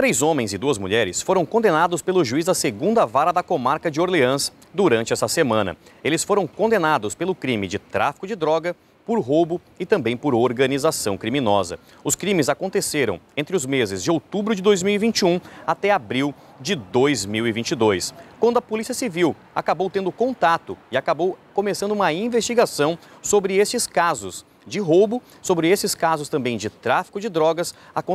Três homens e duas mulheres foram condenados pelo juiz da segunda vara da comarca de Orleans durante essa semana. Eles foram condenados pelo crime de tráfico de droga, por roubo e também por organização criminosa. Os crimes aconteceram entre os meses de outubro de 2021 até abril de 2022, quando a Polícia Civil acabou tendo contato e acabou começando uma investigação sobre estes casos de roubo, sobre esses casos também de tráfico de drogas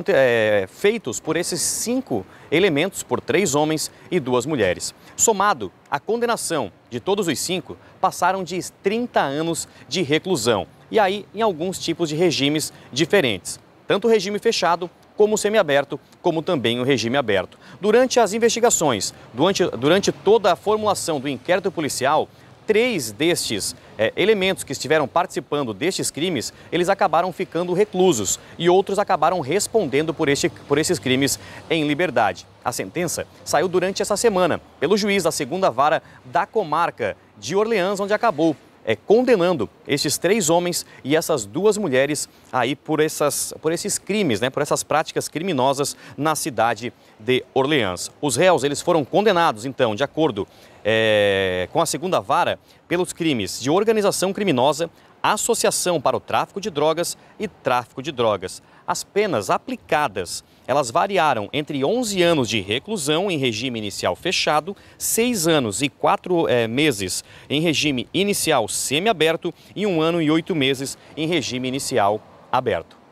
é, feitos por esses cinco elementos, por três homens e duas mulheres. Somado à condenação de todos os cinco, passaram de 30 anos de reclusão. E aí, em alguns tipos de regimes diferentes. Tanto o regime fechado como o semiaberto, como também o regime aberto. Durante as investigações, durante, durante toda a formulação do inquérito policial, três destes é, elementos que estiveram participando destes crimes, eles acabaram ficando reclusos e outros acabaram respondendo por, este, por esses crimes em liberdade. A sentença saiu durante essa semana pelo juiz da segunda vara da comarca de Orleans, onde acabou é, condenando esses três homens e essas duas mulheres aí por, essas, por esses crimes, né, por essas práticas criminosas na cidade de Orleans. Os réus eles foram condenados, então, de acordo é, com a segunda vara, pelos crimes de organização criminosa, associação para o tráfico de drogas e tráfico de drogas. As penas aplicadas, elas variaram entre 11 anos de reclusão em regime inicial fechado, 6 anos e 4 é, eh, meses em regime inicial semiaberto e 1 ano e 8 meses em regime inicial aberto.